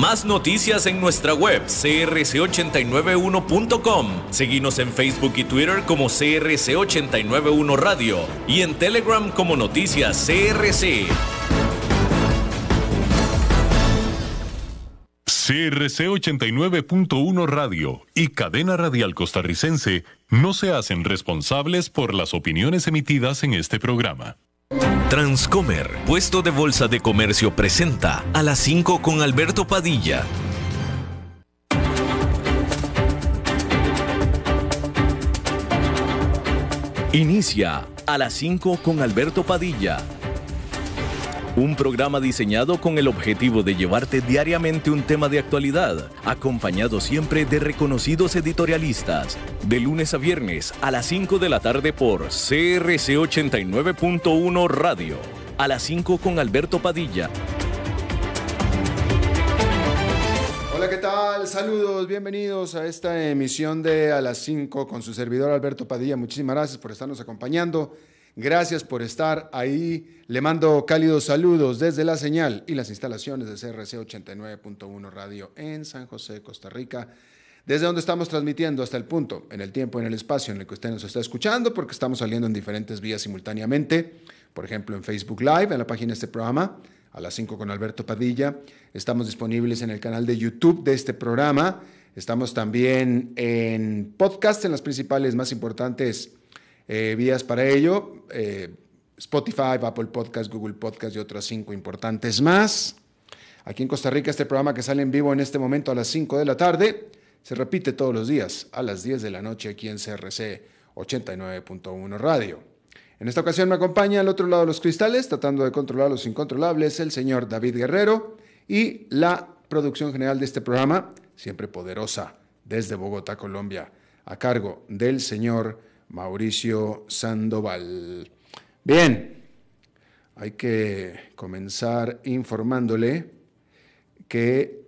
Más noticias en nuestra web crc891.com. Seguimos en Facebook y Twitter como CRC891 Radio y en Telegram como Noticias CRC. CRC 89.1 Radio y Cadena Radial Costarricense no se hacen responsables por las opiniones emitidas en este programa. Transcomer, puesto de bolsa de comercio, presenta a las 5 con Alberto Padilla. Inicia a las 5 con Alberto Padilla un programa diseñado con el objetivo de llevarte diariamente un tema de actualidad, acompañado siempre de reconocidos editorialistas, de lunes a viernes a las 5 de la tarde por CRC89.1 Radio, a las 5 con Alberto Padilla. Hola, ¿qué tal? Saludos, bienvenidos a esta emisión de A las 5 con su servidor Alberto Padilla. Muchísimas gracias por estarnos acompañando Gracias por estar ahí. Le mando cálidos saludos desde la señal y las instalaciones de CRC 89.1 Radio en San José, Costa Rica. Desde donde estamos transmitiendo hasta el punto, en el tiempo, en el espacio en el que usted nos está escuchando, porque estamos saliendo en diferentes vías simultáneamente. Por ejemplo, en Facebook Live, en la página de este programa, a las 5 con Alberto Padilla. Estamos disponibles en el canal de YouTube de este programa. Estamos también en podcast, en las principales más importantes eh, vías para ello. Eh, Spotify, Apple Podcast, Google Podcast y otras cinco importantes más. Aquí en Costa Rica este programa que sale en vivo en este momento a las 5 de la tarde se repite todos los días a las 10 de la noche aquí en CRC 89.1 Radio. En esta ocasión me acompaña al otro lado de los cristales, tratando de controlar los incontrolables, el señor David Guerrero y la producción general de este programa, siempre poderosa, desde Bogotá, Colombia, a cargo del señor Mauricio Sandoval. Bien, hay que comenzar informándole que...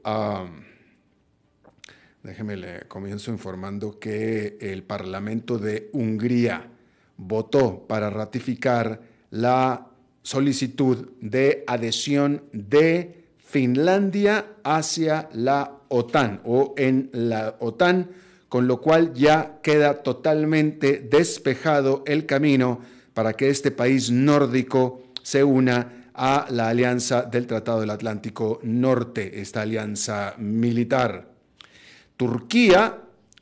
Déjeme le comienzo informando que el Parlamento de Hungría votó para ratificar la solicitud de adhesión de Finlandia hacia la OTAN o en la OTAN con lo cual ya queda totalmente despejado el camino para que este país nórdico se una a la alianza del Tratado del Atlántico Norte, esta alianza militar. Turquía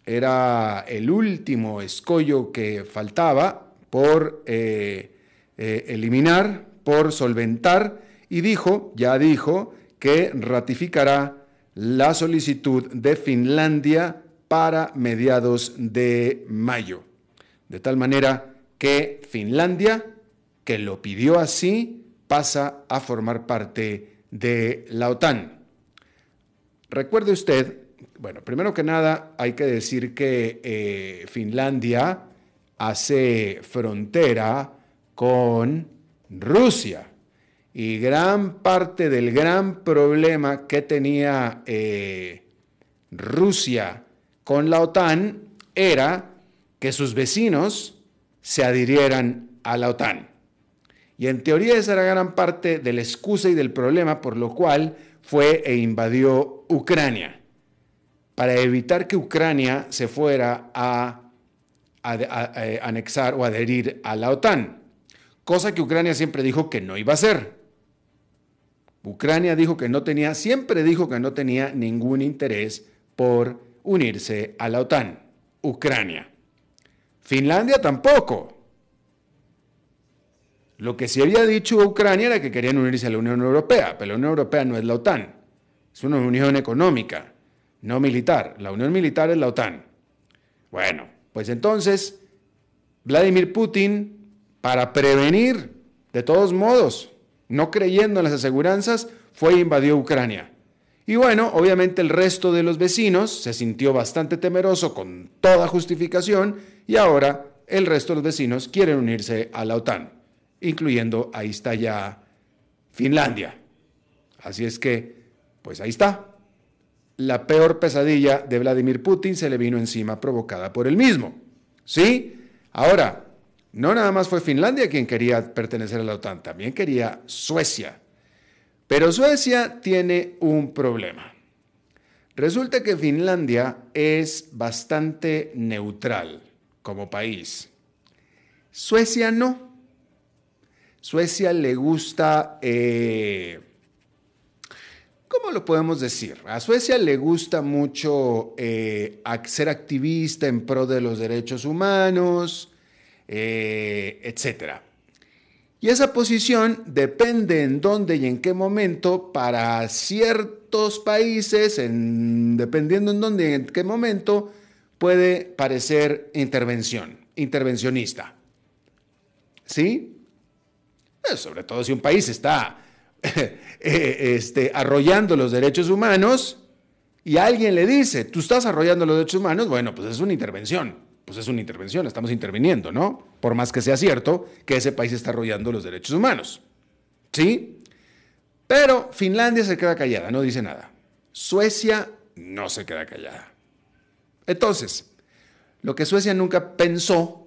era el último escollo que faltaba por eh, eh, eliminar, por solventar, y dijo, ya dijo, que ratificará la solicitud de Finlandia para mediados de mayo. De tal manera que Finlandia, que lo pidió así, pasa a formar parte de la OTAN. Recuerde usted, bueno, primero que nada hay que decir que eh, Finlandia hace frontera con Rusia. Y gran parte del gran problema que tenía eh, Rusia con la OTAN era que sus vecinos se adhirieran a la OTAN. Y en teoría esa era gran parte de la excusa y del problema por lo cual fue e invadió Ucrania, para evitar que Ucrania se fuera a, eh, anexar o adherir a la OTAN, cosa que Ucrania siempre dijo que no iba a hacer. Ucrania dijo que no tenía, siempre dijo que no tenía ningún interés por unirse a la OTAN, Ucrania. Finlandia tampoco. Lo que sí había dicho Ucrania era que querían unirse a la Unión Europea, pero la Unión Europea no es la OTAN, es una unión económica, no militar. La unión militar es la OTAN. Bueno, pues entonces Vladimir Putin, para prevenir, de todos modos, no creyendo en las aseguranzas, fue e invadió Ucrania. Y bueno, obviamente el resto de los vecinos se sintió bastante temeroso con toda justificación y ahora el resto de los vecinos quieren unirse a la OTAN, incluyendo ahí está ya Finlandia. Así es que, pues ahí está. La peor pesadilla de Vladimir Putin se le vino encima provocada por él mismo. ¿Sí? Ahora, no nada más fue Finlandia quien quería pertenecer a la OTAN, también quería Suecia, pero Suecia tiene un problema. Resulta que Finlandia es bastante neutral como país. Suecia no. Suecia le gusta, eh, ¿cómo lo podemos decir? A Suecia le gusta mucho eh, ser activista en pro de los derechos humanos, etc. Eh, etcétera. Y esa posición depende en dónde y en qué momento para ciertos países, en, dependiendo en dónde y en qué momento, puede parecer intervención, intervencionista. ¿Sí? Eh, sobre todo si un país está eh, este, arrollando los derechos humanos y alguien le dice, tú estás arrollando los derechos humanos, bueno, pues es una intervención pues es una intervención, estamos interviniendo, ¿no? Por más que sea cierto que ese país está arrollando los derechos humanos. ¿Sí? Pero Finlandia se queda callada, no dice nada. Suecia no se queda callada. Entonces, lo que Suecia nunca pensó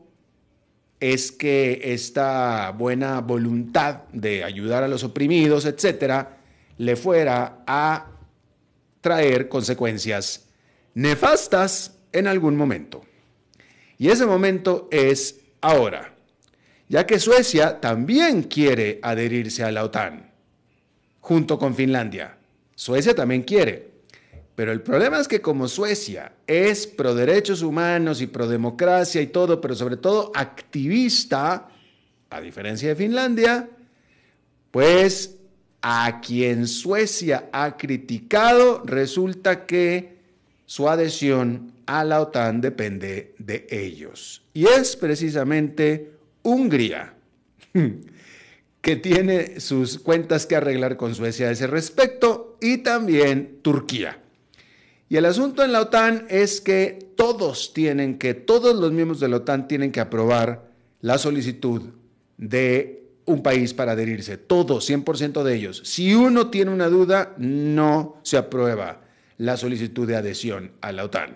es que esta buena voluntad de ayudar a los oprimidos, etcétera, le fuera a traer consecuencias nefastas en algún momento. Y ese momento es ahora, ya que Suecia también quiere adherirse a la OTAN, junto con Finlandia. Suecia también quiere. Pero el problema es que como Suecia es pro derechos humanos y pro democracia y todo, pero sobre todo activista, a diferencia de Finlandia, pues a quien Suecia ha criticado resulta que su adhesión a la OTAN depende de ellos. Y es precisamente Hungría que tiene sus cuentas que arreglar con Suecia a ese respecto y también Turquía. Y el asunto en la OTAN es que todos tienen que, todos los miembros de la OTAN tienen que aprobar la solicitud de un país para adherirse, todos, 100% de ellos. Si uno tiene una duda, no se aprueba la solicitud de adhesión a la OTAN.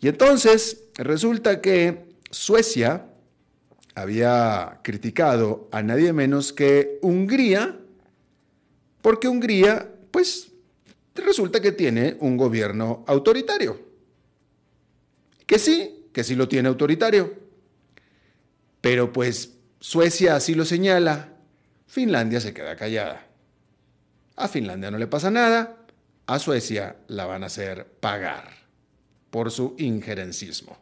Y entonces resulta que Suecia había criticado a nadie menos que Hungría, porque Hungría, pues, resulta que tiene un gobierno autoritario. Que sí, que sí lo tiene autoritario. Pero pues Suecia así lo señala, Finlandia se queda callada. A Finlandia no le pasa nada, a Suecia la van a hacer pagar por su injerencismo.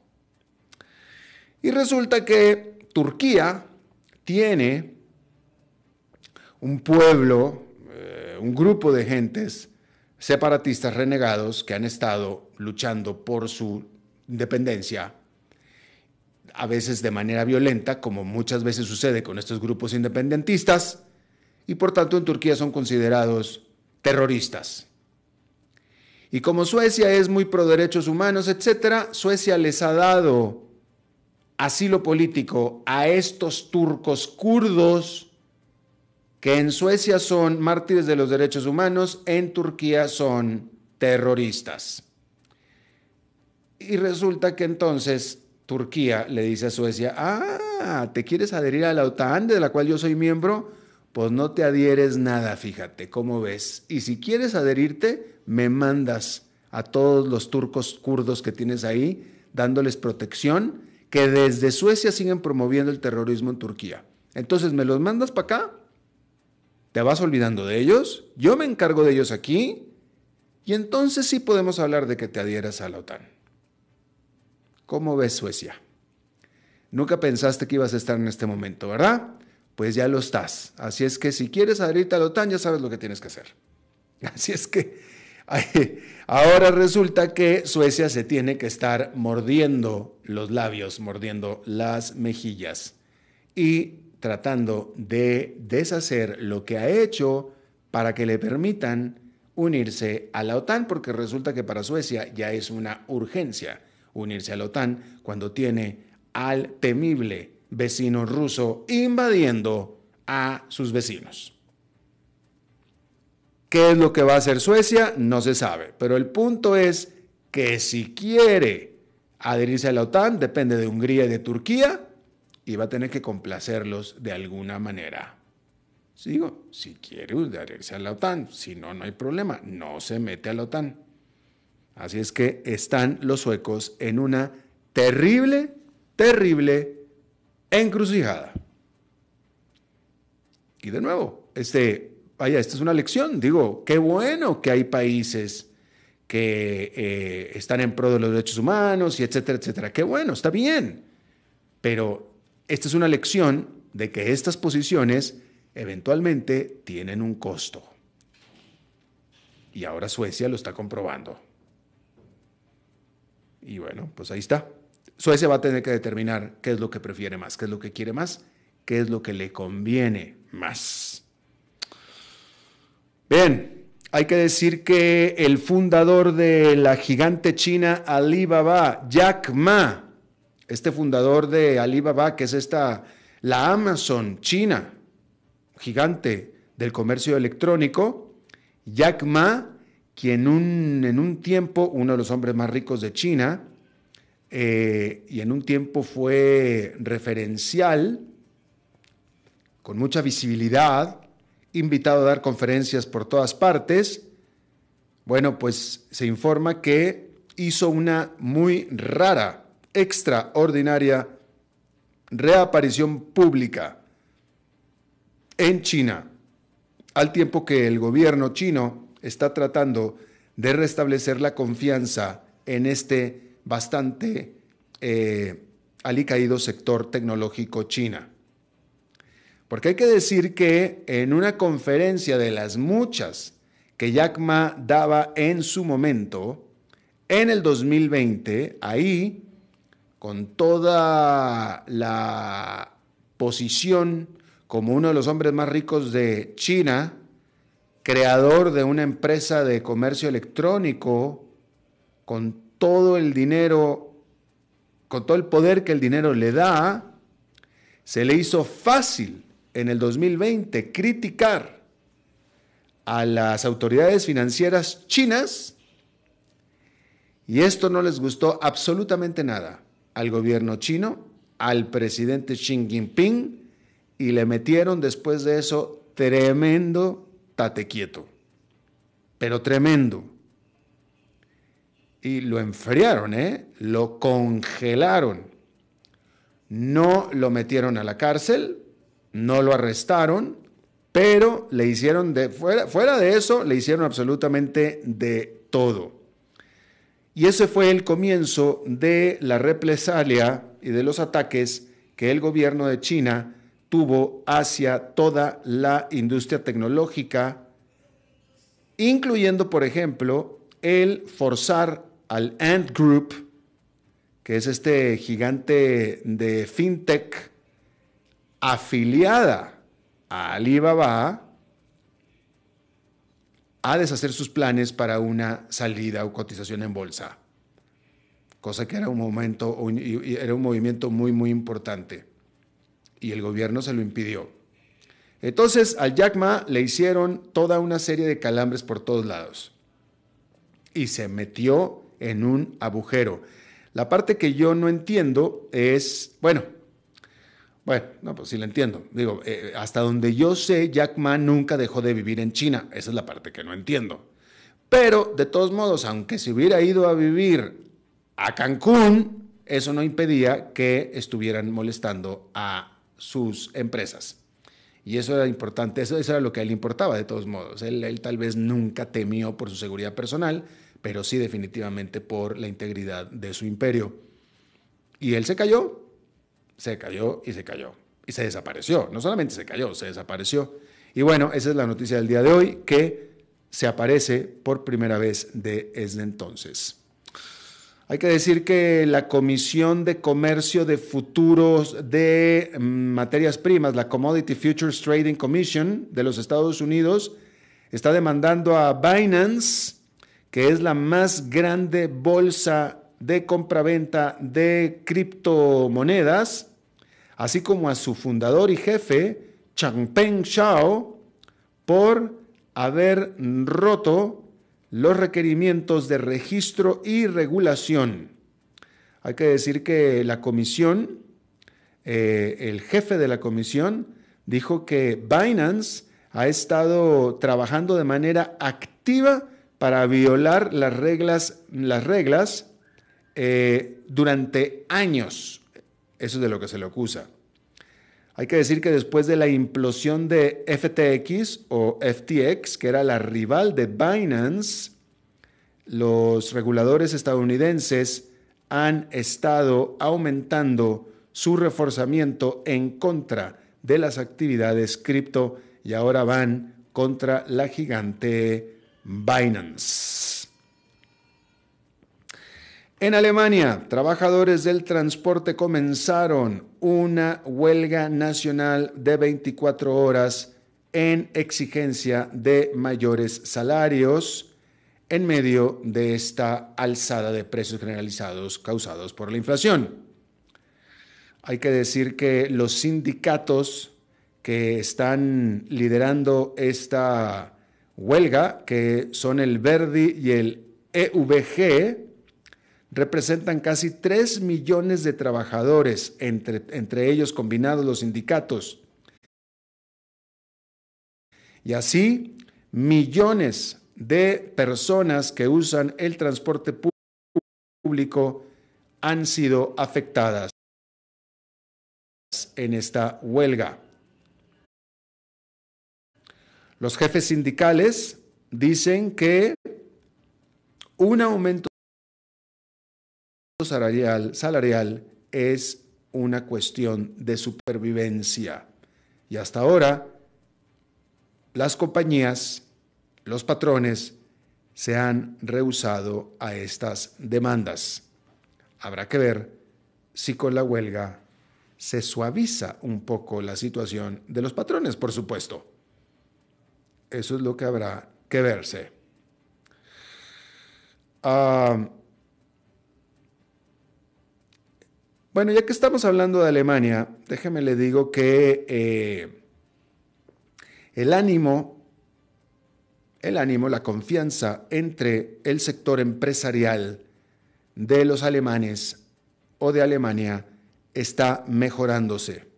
Y resulta que Turquía tiene un pueblo, eh, un grupo de gentes separatistas renegados que han estado luchando por su independencia, a veces de manera violenta, como muchas veces sucede con estos grupos independentistas, y por tanto en Turquía son considerados terroristas. Y como Suecia es muy pro derechos humanos, etcétera, Suecia les ha dado asilo político a estos turcos kurdos que en Suecia son mártires de los derechos humanos, en Turquía son terroristas. Y resulta que entonces Turquía le dice a Suecia, ah, ¿te quieres adherir a la OTAN de la cual yo soy miembro? pues no te adhieres nada, fíjate, ¿cómo ves? Y si quieres adherirte, me mandas a todos los turcos kurdos que tienes ahí, dándoles protección, que desde Suecia siguen promoviendo el terrorismo en Turquía. Entonces, ¿me los mandas para acá? ¿Te vas olvidando de ellos? Yo me encargo de ellos aquí. Y entonces sí podemos hablar de que te adhieras a la OTAN. ¿Cómo ves Suecia? Nunca pensaste que ibas a estar en este momento, ¿verdad? pues ya lo estás. Así es que si quieres adherirte la OTAN, ya sabes lo que tienes que hacer. Así es que ahora resulta que Suecia se tiene que estar mordiendo los labios, mordiendo las mejillas y tratando de deshacer lo que ha hecho para que le permitan unirse a la OTAN, porque resulta que para Suecia ya es una urgencia unirse a la OTAN cuando tiene al temible vecino ruso invadiendo a sus vecinos. ¿Qué es lo que va a hacer Suecia? No se sabe, pero el punto es que si quiere adherirse a la OTAN, depende de Hungría y de Turquía, y va a tener que complacerlos de alguna manera. Si si quiere adherirse a la OTAN, si no, no hay problema, no se mete a la OTAN. Así es que están los suecos en una terrible, terrible encrucijada. Y de nuevo, este, vaya, esta es una lección. Digo, qué bueno que hay países que eh, están en pro de los derechos humanos y etcétera, etcétera. Qué bueno, está bien. Pero esta es una lección de que estas posiciones eventualmente tienen un costo. Y ahora Suecia lo está comprobando. Y bueno, pues ahí está. Suecia va a tener que determinar qué es lo que prefiere más, qué es lo que quiere más, qué es lo que le conviene más. Bien, hay que decir que el fundador de la gigante china Alibaba, Jack Ma, este fundador de Alibaba, que es esta, la Amazon china, gigante del comercio electrónico, Jack Ma, quien un, en un tiempo, uno de los hombres más ricos de China, eh, y en un tiempo fue referencial, con mucha visibilidad, invitado a dar conferencias por todas partes, bueno, pues se informa que hizo una muy rara, extraordinaria reaparición pública en China, al tiempo que el gobierno chino está tratando de restablecer la confianza en este bastante eh, alicaído sector tecnológico China. Porque hay que decir que en una conferencia de las muchas que Jack Ma daba en su momento, en el 2020, ahí, con toda la posición como uno de los hombres más ricos de China, creador de una empresa de comercio electrónico, con todo el dinero, con todo el poder que el dinero le da, se le hizo fácil en el 2020 criticar a las autoridades financieras chinas y esto no les gustó absolutamente nada al gobierno chino, al presidente Xi Jinping y le metieron después de eso tremendo tate quieto, pero tremendo y lo enfriaron, ¿eh? lo congelaron. No lo metieron a la cárcel, no lo arrestaron, pero le hicieron de fuera, fuera de eso, le hicieron absolutamente de todo. Y ese fue el comienzo de la represalia y de los ataques que el gobierno de China tuvo hacia toda la industria tecnológica, incluyendo, por ejemplo, el forzar al Ant Group, que es este gigante de fintech afiliada a Alibaba, a deshacer sus planes para una salida o cotización en bolsa, cosa que era un momento, era un movimiento muy, muy importante y el gobierno se lo impidió. Entonces al Jack Ma le hicieron toda una serie de calambres por todos lados y se metió en un agujero. La parte que yo no entiendo es, bueno, bueno, no, pues sí la entiendo. Digo, eh, hasta donde yo sé, Jack Ma nunca dejó de vivir en China. Esa es la parte que no entiendo. Pero, de todos modos, aunque se hubiera ido a vivir a Cancún, eso no impedía que estuvieran molestando a sus empresas. Y eso era importante, eso, era lo que a él importaba, de todos modos. él tal vez nunca temió por su seguridad personal, pero sí definitivamente por la integridad de su imperio. Y él se cayó, se cayó y se cayó. Y se desapareció. No solamente se cayó, se desapareció. Y bueno, esa es la noticia del día de hoy, que se aparece por primera vez desde este entonces. Hay que decir que la Comisión de Comercio de Futuros de mm, Materias Primas, la Commodity Futures Trading Commission de los Estados Unidos, está demandando a Binance que es la más grande bolsa de compraventa de criptomonedas, así como a su fundador y jefe, Changpeng Shao, por haber roto los requerimientos de registro y regulación. Hay que decir que la comisión, eh, el jefe de la comisión, dijo que Binance ha estado trabajando de manera activa para violar las reglas, las reglas eh, durante años. Eso es de lo que se le acusa. Hay que decir que después de la implosión de FTX o FTX, que era la rival de Binance, los reguladores estadounidenses han estado aumentando su reforzamiento en contra de las actividades cripto y ahora van contra la gigante Binance. En Alemania, trabajadores del transporte comenzaron una huelga nacional de 24 horas en exigencia de mayores salarios en medio de esta alzada de precios generalizados causados por la inflación. Hay que decir que los sindicatos que están liderando esta huelga, que son el Verdi y el EVG, representan casi 3 millones de trabajadores, entre, entre ellos combinados los sindicatos. Y así, millones de personas que usan el transporte público han sido afectadas en esta huelga. Los jefes sindicales dicen que un aumento salarial, salarial es una cuestión de supervivencia. Y hasta ahora, las compañías, los patrones, se han rehusado a estas demandas. Habrá que ver si con la huelga se suaviza un poco la situación de los patrones, por supuesto. Eso es lo que habrá que verse. Ah, bueno, ya que estamos hablando de Alemania, déjeme le digo que eh, el ánimo, el ánimo, la confianza entre el sector empresarial de los alemanes o de Alemania está mejorándose.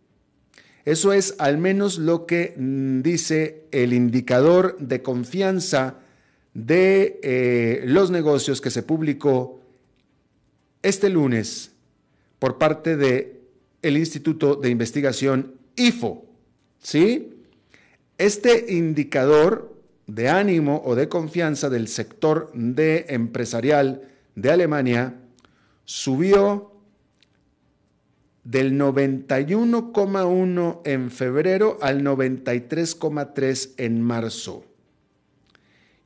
Eso es al menos lo que mm, dice el indicador de confianza de eh, los negocios que se publicó este lunes por parte del Instituto de Investigación IFO, ¿sí? Este indicador de ánimo o de confianza del sector de empresarial de Alemania subió del 91,1 en febrero al 93,3 en marzo.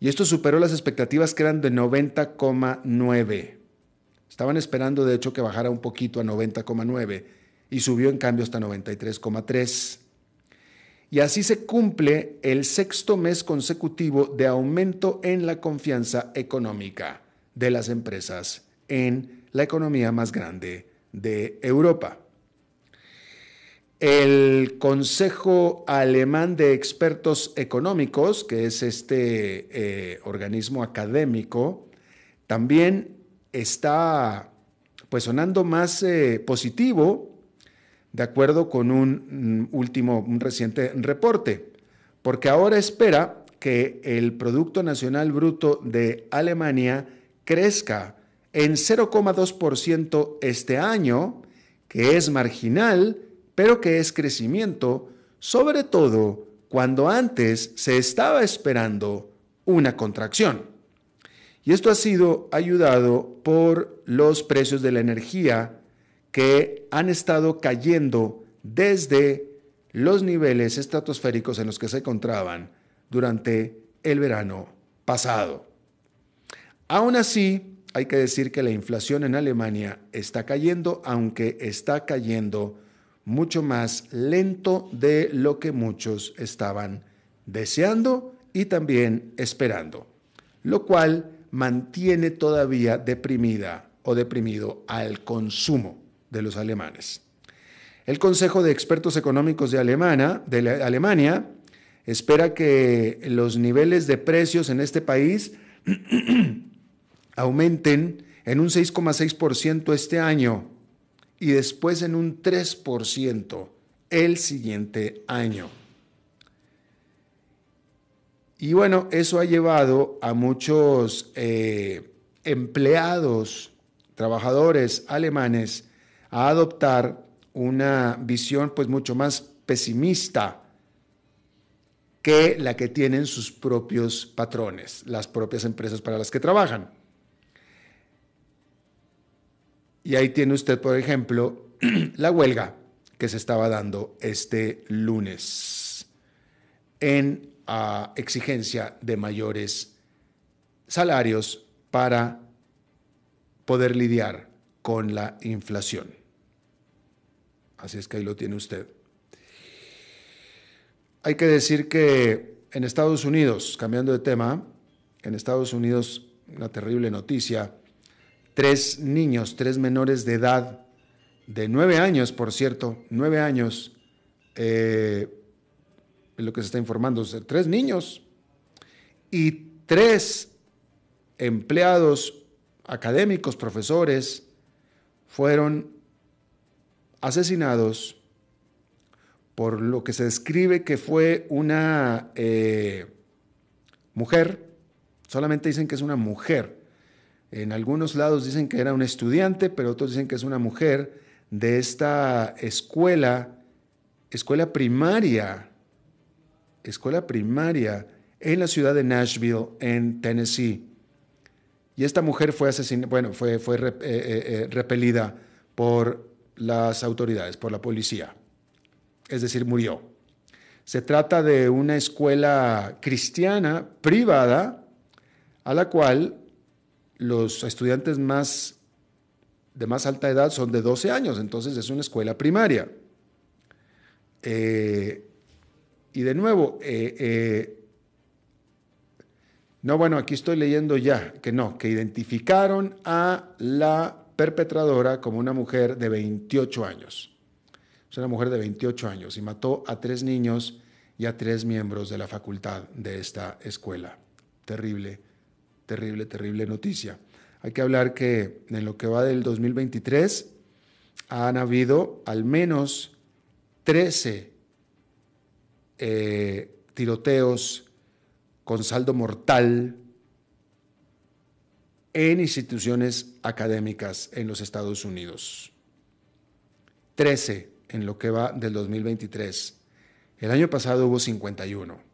Y esto superó las expectativas que eran de 90,9. Estaban esperando, de hecho, que bajara un poquito a 90,9 y subió en cambio hasta 93,3. Y así se cumple el sexto mes consecutivo de aumento en la confianza económica de las empresas en la economía más grande de Europa el Consejo Alemán de Expertos Económicos, que es este eh, organismo académico, también está pues sonando más eh, positivo, de acuerdo con un mm, último, un reciente reporte, porque ahora espera que el Producto Nacional Bruto de Alemania crezca en 0,2% este año, que es marginal, pero que es crecimiento, sobre todo cuando antes se estaba esperando una contracción. Y esto ha sido ayudado por los precios de la energía que han estado cayendo desde los niveles estratosféricos en los que se encontraban durante el verano pasado. Aún así, hay que decir que la inflación en Alemania está cayendo, aunque está cayendo mucho más lento de lo que muchos estaban deseando y también esperando, lo cual mantiene todavía deprimida o deprimido al consumo de los alemanes. El Consejo de Expertos Económicos de, de Alemania espera que los niveles de precios en este país aumenten en un 6,6% este año y después en un 3% el siguiente año. Y bueno, eso ha llevado a muchos eh, empleados, trabajadores alemanes a adoptar una visión pues mucho más pesimista que la que tienen sus propios patrones, las propias empresas para las que trabajan. Y ahí tiene usted, por ejemplo, la huelga que se estaba dando este lunes en ah, exigencia de mayores salarios para poder lidiar con la inflación. Así es que ahí lo tiene usted. Hay que decir que en Estados Unidos, cambiando de tema, en Estados Unidos, una terrible noticia, tres niños, tres menores de edad, de nueve años, por cierto, nueve años, eh, lo que se está informando, tres niños y tres empleados académicos, profesores, fueron asesinados por lo que se describe que fue una eh, mujer, solamente dicen que es una mujer, en algunos lados dicen que era un estudiante, pero otros dicen que es una mujer de esta escuela, escuela primaria, escuela primaria en la ciudad de Nashville, en Tennessee. Y esta mujer fue asesinada, bueno, fue, fue eh, eh, eh, repelida por las autoridades, por la policía. Es decir, murió. Se trata de una escuela cristiana privada a la cual los estudiantes más de más alta edad son de 12 años, entonces es una escuela primaria. Eh, y de nuevo, eh, eh, no, bueno, aquí estoy leyendo ya que no, que identificaron a la perpetradora como una mujer de 28 años. Es una mujer de 28 años y mató a tres niños y a tres miembros de la facultad de esta escuela. Terrible terrible, terrible noticia. Hay que hablar que en lo que va del 2023 han habido al menos 13 eh, tiroteos con saldo mortal en instituciones académicas en los Estados Unidos. 13 en lo que va del 2023. El año pasado hubo 51.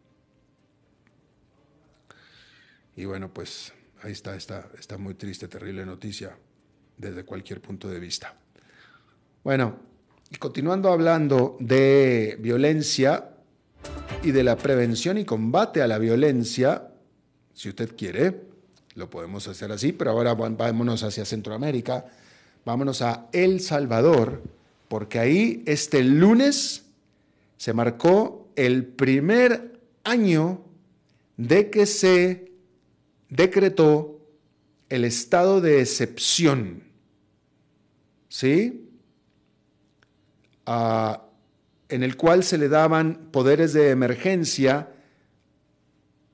Y bueno, pues ahí está esta, está muy triste, terrible noticia desde cualquier punto de vista. Bueno, y continuando hablando de violencia y de la prevención y combate a la violencia, si usted quiere, lo podemos hacer así, pero ahora vámonos hacia Centroamérica, vámonos a El Salvador, porque ahí este lunes se marcó el primer año de que se decretó el estado de excepción. ¿Sí? Ah, en el cual se le daban poderes de emergencia,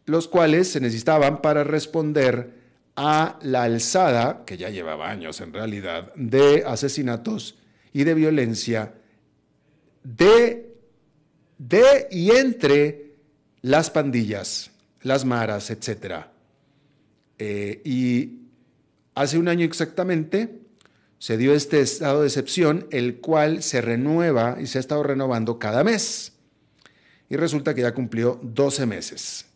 los cuales se necesitaban para responder a la alzada, que ya llevaba años en realidad, de asesinatos y de violencia de, de y entre las pandillas, las maras, etcétera eh, y hace un año exactamente se dio este estado de excepción, el cual se renueva y se ha estado renovando cada mes. Y resulta que ya cumplió 12 meses.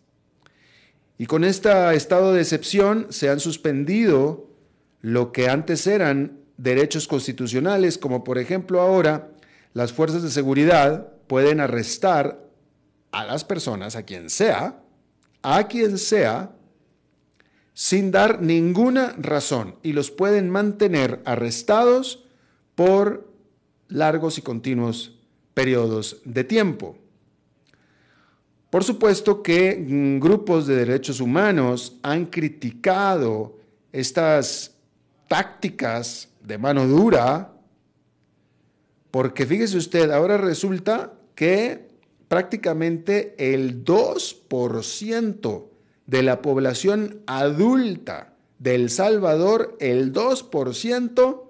Y con este estado de excepción se han suspendido lo que antes eran derechos constitucionales, como por ejemplo ahora las fuerzas de seguridad pueden arrestar a las personas, a quien sea, a quien sea, sin dar ninguna razón y los pueden mantener arrestados por largos y continuos periodos de tiempo. Por supuesto que mm, grupos de derechos humanos han criticado estas tácticas de mano dura, porque fíjese usted, ahora resulta que prácticamente el 2% de la población adulta de El Salvador, el 2%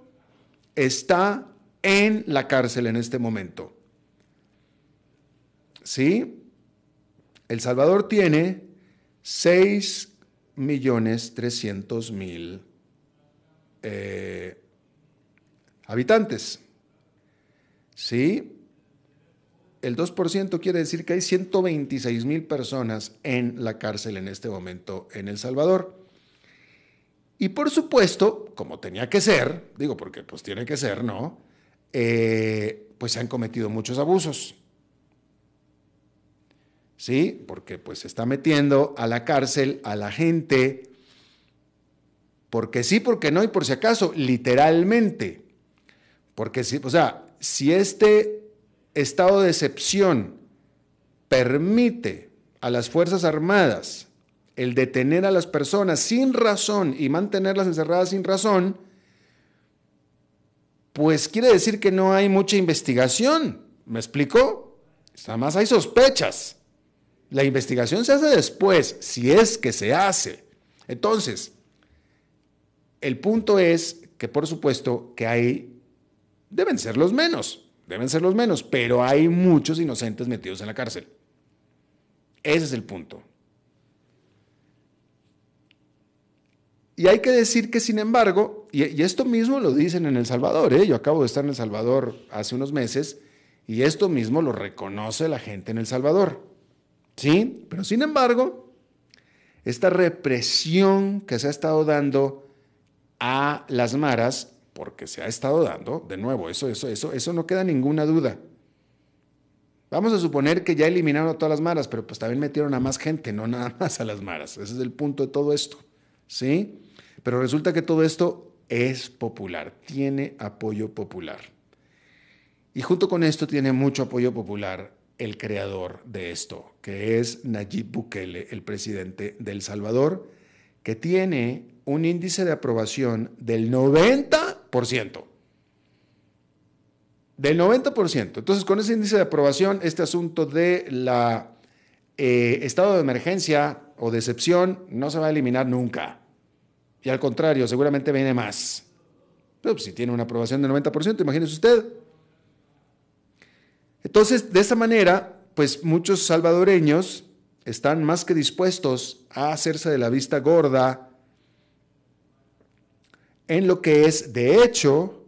está en la cárcel en este momento. ¿Sí? El Salvador tiene 6 millones mil eh, habitantes. ¿Sí? el 2% quiere decir que hay 126 mil personas en la cárcel en este momento en El Salvador. Y por supuesto, como tenía que ser, digo porque pues tiene que ser, ¿no? Eh, pues se han cometido muchos abusos. ¿Sí? Porque pues se está metiendo a la cárcel a la gente, porque sí, porque no y por si acaso, literalmente. Porque sí, o sea, si este estado de excepción permite a las Fuerzas Armadas el detener a las personas sin razón y mantenerlas encerradas sin razón, pues quiere decir que no hay mucha investigación. ¿Me explico? más hay sospechas. La investigación se hace después, si es que se hace. Entonces, el punto es que por supuesto que hay, deben ser los menos deben ser los menos, pero hay muchos inocentes metidos en la cárcel. Ese es el punto. Y hay que decir que, sin embargo, y, esto mismo lo dicen en El Salvador, ¿eh? yo acabo de estar en El Salvador hace unos meses, y esto mismo lo reconoce la gente en El Salvador. ¿Sí? Pero sin embargo, esta represión que se ha estado dando a las maras porque se ha estado dando, de nuevo, eso, eso, eso, eso no queda ninguna duda. Vamos a suponer que ya eliminaron a todas las maras, pero pues también metieron a más gente, no nada más a las maras. Ese es el punto de todo esto, ¿sí? Pero resulta que todo esto es popular, tiene apoyo popular. Y junto con esto tiene mucho apoyo popular el creador de esto, que es Nayib Bukele, el presidente del Salvador, que tiene un índice de aprobación del 90 del 90%. Entonces, con ese índice de aprobación, este asunto de la eh, estado de emergencia o decepción no se va a eliminar nunca. Y al contrario, seguramente viene más. Pero pues, si tiene una aprobación del 90%, imagínese usted. Entonces, de esa manera, pues muchos salvadoreños están más que dispuestos a hacerse de la vista gorda, en lo que es, de hecho,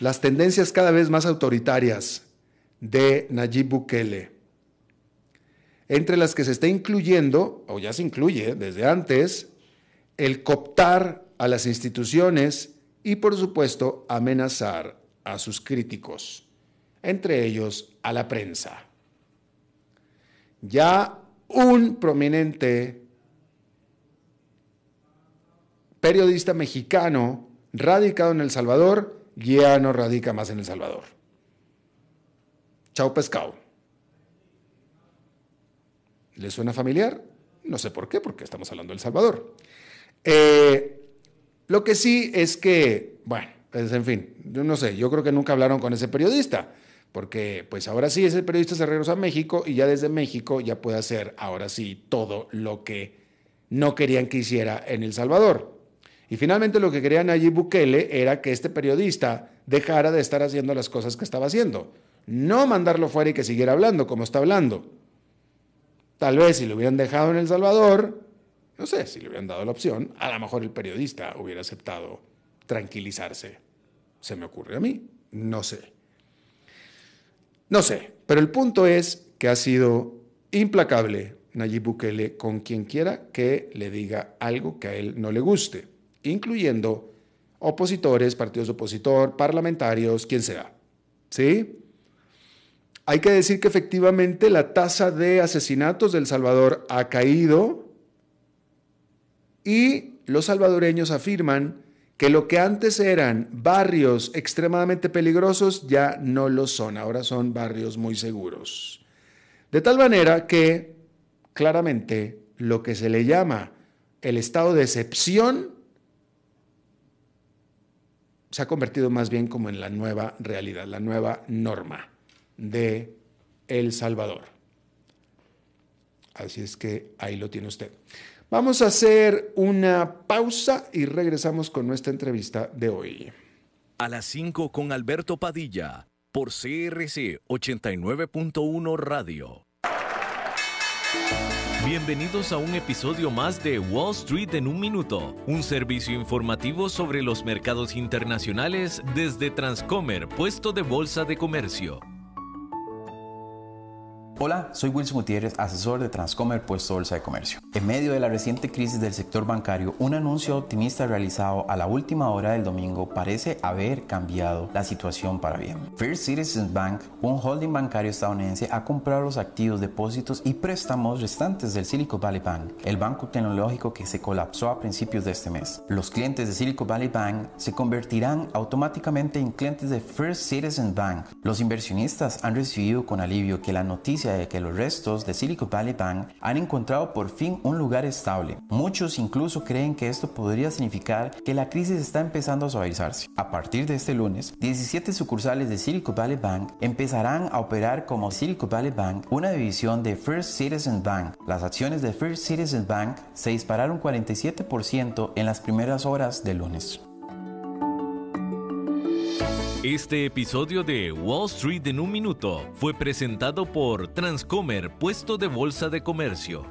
las tendencias cada vez más autoritarias de Nayib Bukele, entre las que se está incluyendo, o ya se incluye desde antes, el cooptar a las instituciones y, por supuesto, amenazar a sus críticos, entre ellos a la prensa. Ya un prominente periodista mexicano radicado en El Salvador ya no radica más en El Salvador. Chao pescado. ¿Le suena familiar? No sé por qué, porque estamos hablando de El Salvador. Eh, lo que sí es que, bueno, pues en fin, yo no sé, yo creo que nunca hablaron con ese periodista, porque pues ahora sí ese periodista se regresa a México y ya desde México ya puede hacer ahora sí todo lo que no querían que hiciera en El Salvador. Y finalmente lo que quería Nayib Bukele era que este periodista dejara de estar haciendo las cosas que estaba haciendo, no mandarlo fuera y que siguiera hablando como está hablando. Tal vez si lo hubieran dejado en El Salvador, no sé, si le hubieran dado la opción, a lo mejor el periodista hubiera aceptado tranquilizarse. Se me ocurre a mí, no sé. No sé, pero el punto es que ha sido implacable Nayib Bukele con quien quiera que le diga algo que a él no le guste incluyendo opositores, partidos de opositor, parlamentarios, quien sea. ¿Sí? Hay que decir que efectivamente la tasa de asesinatos del Salvador ha caído y los salvadoreños afirman que lo que antes eran barrios extremadamente peligrosos ya no lo son, ahora son barrios muy seguros. De tal manera que claramente lo que se le llama el estado de excepción se ha convertido más bien como en la nueva realidad, la nueva norma de El Salvador. Así es que ahí lo tiene usted. Vamos a hacer una pausa y regresamos con nuestra entrevista de hoy. A las 5 con Alberto Padilla por CRC 89.1 Radio. Bienvenidos a un episodio más de Wall Street en un minuto, un servicio informativo sobre los mercados internacionales desde Transcomer, puesto de bolsa de comercio. Hola, soy Wilson Gutiérrez, asesor de Transcomer, puesto bolsa de comercio. En medio de la reciente crisis del sector bancario, un anuncio optimista realizado a la última hora del domingo parece haber cambiado la situación para bien. First Citizens Bank, un holding bancario estadounidense, ha comprado los activos, depósitos y préstamos restantes del Silicon Valley Bank, el banco tecnológico que se colapsó a principios de este mes. Los clientes de Silicon Valley Bank se convertirán automáticamente en clientes de First Citizens Bank. Los inversionistas han recibido con alivio que la noticia de que los restos de Silicon Valley Bank han encontrado por fin un lugar estable. Muchos incluso creen que esto podría significar que la crisis está empezando a suavizarse. A partir de este lunes, 17 sucursales de Silicon Valley Bank empezarán a operar como Silicon Valley Bank, una división de First Citizen Bank. Las acciones de First Citizen Bank se dispararon 47% en las primeras horas del lunes. Este episodio de Wall Street en un minuto fue presentado por Transcomer, puesto de bolsa de comercio.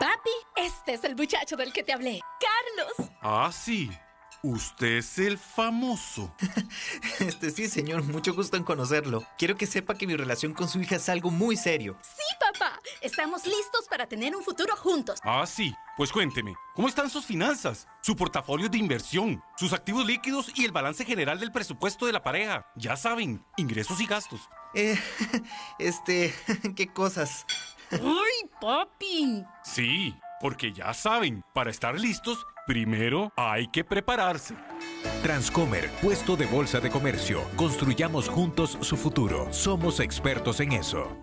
Papi, este es el muchacho del que te hablé, Carlos. Ah, sí. Usted es el famoso. este sí, señor, mucho gusto en conocerlo. Quiero que sepa que mi relación con su hija es algo muy serio. Sí, papá. Estamos listos para tener un futuro juntos. Ah, sí. Pues cuénteme, ¿cómo están sus finanzas? Su portafolio de inversión, sus activos líquidos y el balance general del presupuesto de la pareja. Ya saben, ingresos y gastos. Eh, este, ¿qué cosas? ¡Uy, papi! Sí, porque ya saben, para estar listos Primero hay que prepararse. Transcomer, puesto de bolsa de comercio. Construyamos juntos su futuro. Somos expertos en eso.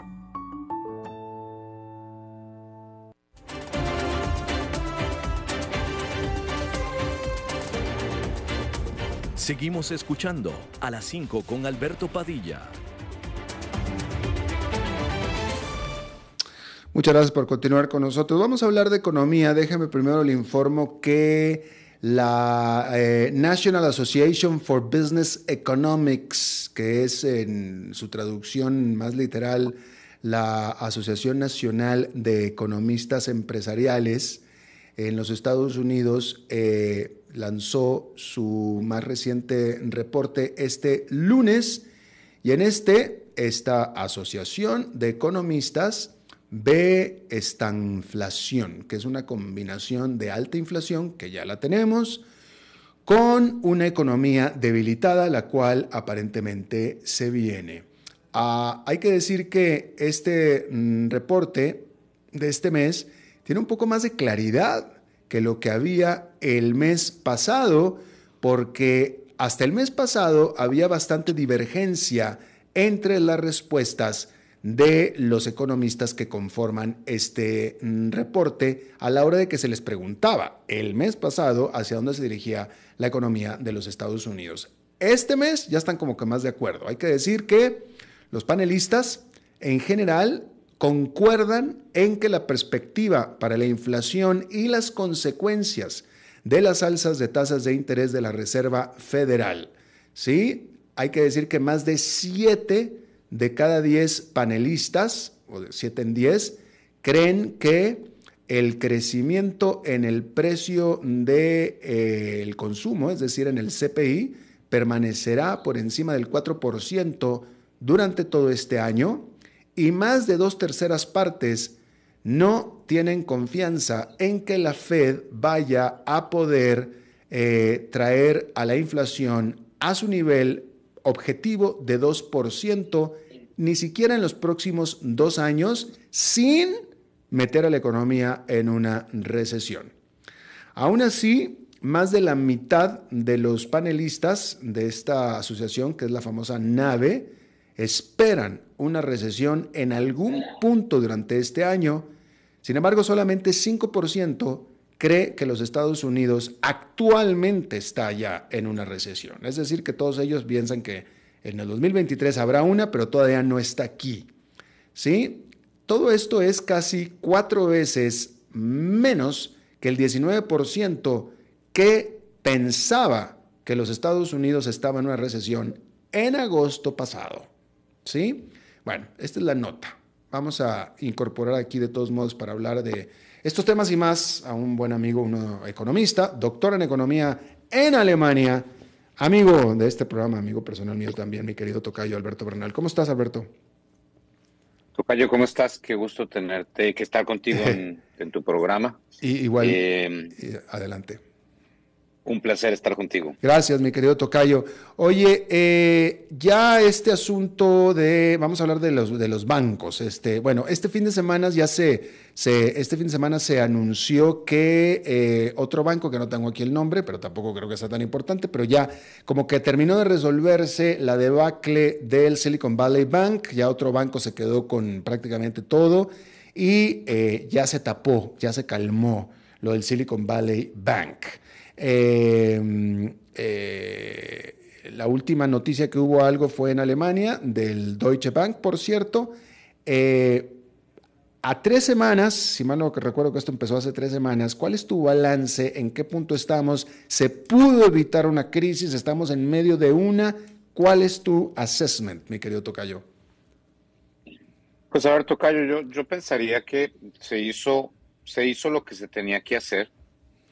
Seguimos escuchando a las 5 con Alberto Padilla. Muchas gracias por continuar con nosotros. Vamos a hablar de economía. Déjeme primero le informo que la eh, National Association for Business Economics, que es en su traducción más literal la Asociación Nacional de Economistas Empresariales en los Estados Unidos, eh, lanzó su más reciente reporte este lunes y en este esta Asociación de Economistas B, estanflación, que es una combinación de alta inflación, que ya la tenemos, con una economía debilitada, la cual aparentemente se viene. Ah, hay que decir que este mm, reporte de este mes tiene un poco más de claridad que lo que había el mes pasado, porque hasta el mes pasado había bastante divergencia entre las respuestas de los economistas que conforman este mm, reporte a la hora de que se les preguntaba el mes pasado hacia dónde se dirigía la economía de los Estados Unidos. Este mes ya están como que más de acuerdo. Hay que decir que los panelistas en general concuerdan en que la perspectiva para la inflación y las consecuencias de las alzas de tasas de interés de la Reserva Federal, ¿sí? Hay que decir que más de siete de cada 10 panelistas, o de 7 en 10, creen que el crecimiento en el precio del de, eh, consumo, es decir, en el CPI, permanecerá por encima del 4% durante todo este año y más de dos terceras partes no tienen confianza en que la Fed vaya a poder eh, traer a la inflación a su nivel objetivo de 2% ni siquiera en los próximos dos años sin meter a la economía en una recesión. Aún así, más de la mitad de los panelistas de esta asociación, que es la famosa NAVE, esperan una recesión en algún punto durante este año. Sin embargo, solamente 5% cree que los Estados Unidos actualmente está ya en una recesión. Es decir, que todos ellos piensan que en el 2023 habrá una, pero todavía no está aquí. ¿Sí? Todo esto es casi cuatro veces menos que el 19% que pensaba que los Estados Unidos estaban en una recesión en agosto pasado. ¿Sí? Bueno, esta es la nota. Vamos a incorporar aquí de todos modos para hablar de estos temas y más a un buen amigo, un economista, doctor en economía en Alemania, amigo de este programa, amigo personal mío también, mi querido Tocayo Alberto Bernal. ¿Cómo estás, Alberto? Tocayo, ¿cómo estás? Qué gusto tenerte, que estar contigo en, tu programa. igual, eh, eh, adelante. Un placer estar contigo. Gracias, mi querido Tocayo. Oye, eh, ya este asunto de, vamos a hablar de los, de los bancos. Este, bueno, este fin de semana ya se, se este fin de semana se anunció que eh, otro banco, que no tengo aquí el nombre, pero tampoco creo que sea tan importante, pero ya como que terminó de resolverse la debacle del Silicon Valley Bank, ya otro banco se quedó con prácticamente todo y eh, ya se tapó, ya se calmó lo del Silicon Valley Bank. Em, eh, la última noticia que hubo algo fue en Alemania, del Deutsche Bank, por cierto. Eh, a tres semanas, si mal no recuerdo que esto empezó hace tres semanas, ¿cuál es tu balance? ¿En qué punto estamos? ¿Se pudo evitar una crisis? ¿Estamos en medio de una? ¿Cuál es tu assessment, mi querido Tocayo? Pues a ver, Tocayo, yo, yo pensaría que se hizo, se hizo lo que se tenía que hacer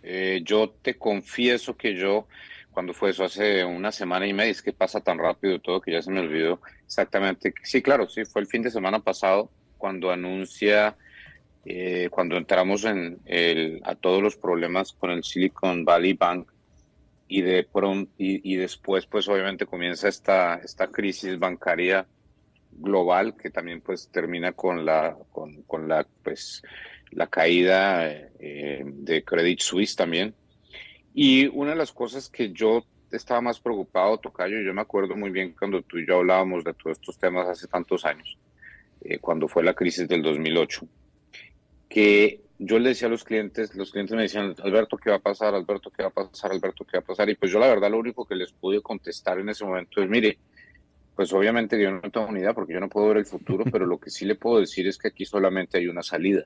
eh, yo te confieso que yo, cuando fue eso hace una semana y media, es que pasa tan rápido todo que ya se me olvidó exactamente. Sí, claro, sí, fue el fin de semana pasado cuando anuncia, eh, cuando entramos en el, a todos los problemas con el Silicon Valley Bank y de después pues obviamente comienza esta esta crisis bancaria global que también pues termina con la con, con la pues la caída eh, de Credit Suisse también. Y una de las cosas que yo estaba más preocupado, Tocayo, yo me acuerdo muy bien cuando tú y yo hablábamos de todos estos temas hace tantos años, eh, cuando fue la crisis del 2008, que yo le decía a los clientes, los clientes me decían, Alberto, ¿qué va a pasar? Alberto, ¿qué va a pasar? Alberto, ¿qué va a pasar? Y pues yo la verdad lo único que les pude contestar en ese momento es, mire, pues obviamente yo no tengo unidad porque yo no puedo ver el futuro, pero lo que sí le puedo decir es que aquí solamente hay una salida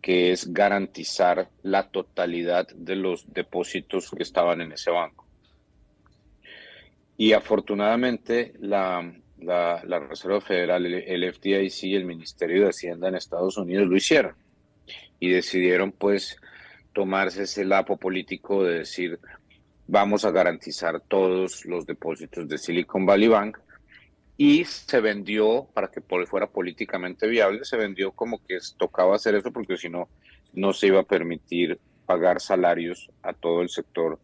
que es garantizar la totalidad de los depósitos que estaban en ese banco. Y afortunadamente la, la, Reserva Federal, el FDIC y el Ministerio de Hacienda en Estados Unidos lo hicieron y decidieron pues tomarse ese lapo político de decir vamos a garantizar todos los depósitos de Silicon Valley Bank y se vendió, para que fuera políticamente viable, se vendió como que tocaba hacer eso porque si no, no se iba a permitir pagar salarios a todo el sector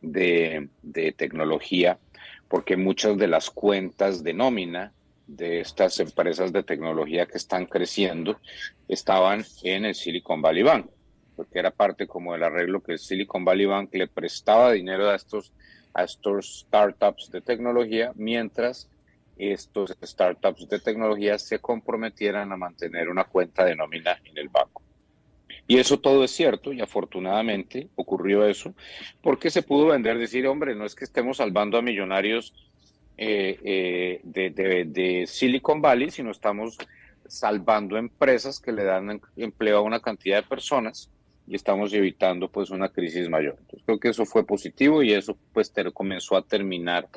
de, tecnología, porque muchas de las cuentas de nómina de estas empresas de tecnología que están creciendo estaban en el Silicon Valley Bank, porque era parte como del arreglo que el Silicon Valley Bank le prestaba dinero a estos, a estos startups de tecnología, mientras estos startups de tecnología se comprometieran a mantener una cuenta de nómina en el banco. Y eso todo es cierto y afortunadamente ocurrió eso, porque se pudo vender, decir, hombre, no es que estemos salvando a millonarios eh, eh, de, Silicon Valley, sino estamos salvando empresas que le dan empleo a una cantidad de personas y estamos evitando pues una crisis mayor. Entonces, creo que eso fue positivo y eso pues comenzó a terminar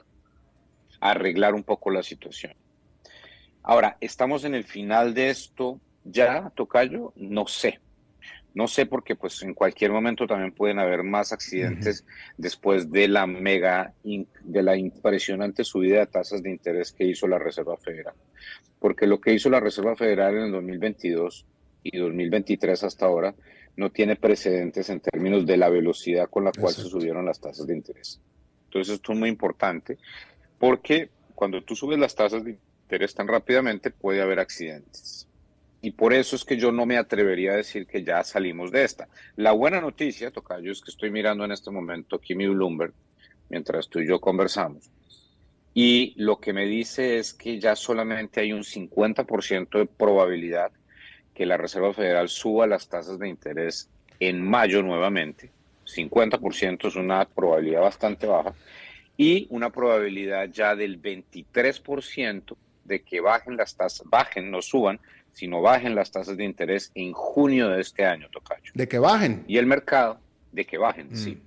arreglar un poco la situación. Ahora, ¿estamos en el final de esto ya, Tocayo? No sé. No sé porque pues en cualquier momento también pueden haber más accidentes después de la mega, de la impresionante subida de tasas de interés que hizo la Reserva Federal. Porque lo que hizo la Reserva Federal en el 2022 y 2023 hasta ahora no tiene precedentes en términos de la velocidad con la cual se subieron las tasas de interés. Entonces esto es muy importante porque cuando tú subes las tasas de interés tan rápidamente puede haber accidentes. Y por eso es que yo no me atrevería a decir que ya salimos de esta. La buena noticia, Tocayo, es que estoy mirando en este momento aquí mi Bloomberg, mientras tú y yo conversamos. Y lo que me dice es que ya solamente hay un 50% de probabilidad que la Reserva Federal suba las tasas de interés en mayo nuevamente. 50% es una probabilidad bastante baja y una probabilidad ya del 23% de que bajen las tasas, bajen, no suban, sino bajen las tasas de interés en junio de este año, Tocacho. De que bajen. Y el mercado, de que bajen, mm. sí.